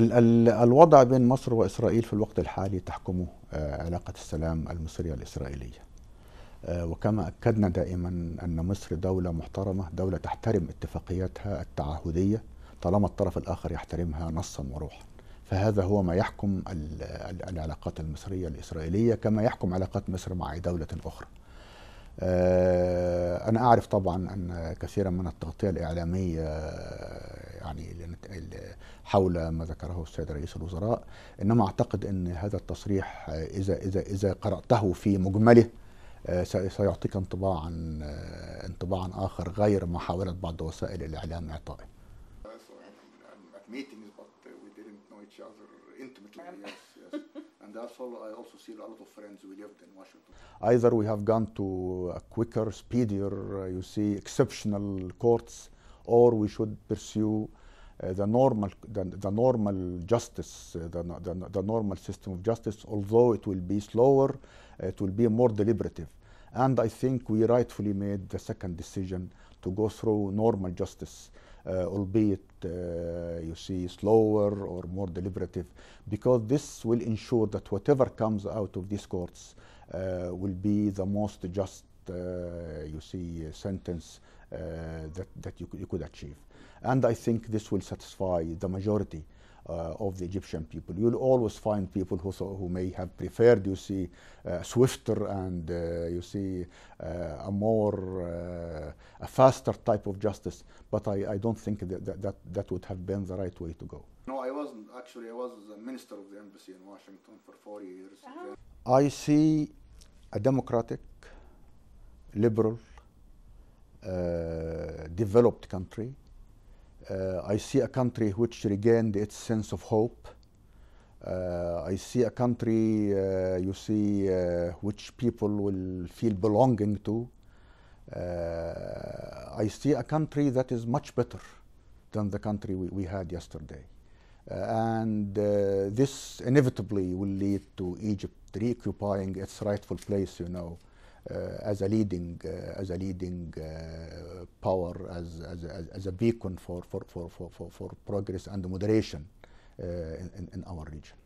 ال ال الوضع بين مصر وإسرائيل في الوقت الحالي تحكمه آه، علاقة السلام المصرية الإسرائيلية آه، وكما أكدنا دائما أن مصر دولة محترمة دولة تحترم اتفاقياتها التعهدية طالما الطرف الآخر يحترمها نصا وروحا فهذا هو ما يحكم العلاقات المصرية الإسرائيلية كما يحكم علاقات مصر مع أي دولة أخرى آه، أنا أعرف طبعا أن كثيرا من التغطية الإعلامية حول ما ذكره السيد رئيس الوزراء انما اعتقد ان هذا التصريح اذا اذا اذا قراته في مجمله آه، سيعطيك انطباعا آه، انطباعا اخر غير محاوله بعض وسائل الاعلام اعطائه. Either we have gone to a quicker, speedier, you see, exceptional courts, or we should pursue Uh, the normal the, the normal justice uh, the, the, the, normal system of justice although it will be slower uh, it will be more deliberative and i think we rightfully made the second decision to go through normal justice uh, albeit uh, you see slower or more deliberative, because this will ensure that whatever comes out of these courts uh, will be the most just, you see, sentence that, that you, you could achieve. And I think this will satisfy the majority uh, of the Egyptian people. You'll always find people who, who may have preferred, you see, uh, swifter and uh, you see a more, a faster type of justice. But I, I don't think that, that, that, that would have been the right way to go. No, I wasn't actually. I was the minister of the embassy in Washington for four years. Uh-huh. I see a democratic, liberal, uh, developed country uh, I see a country which regained its sense of hope. Uh, I see a country, uh, you see, which people will feel belonging to. I see a country that is much better than the country we, we had yesterday. Uh, and uh, this inevitably will lead to Egypt reoccupying its rightful place, you know, uh, as a leading, as a leading power as, as, as, as a beacon for, for, for, for, for, for progress and moderation uh, in, in our region.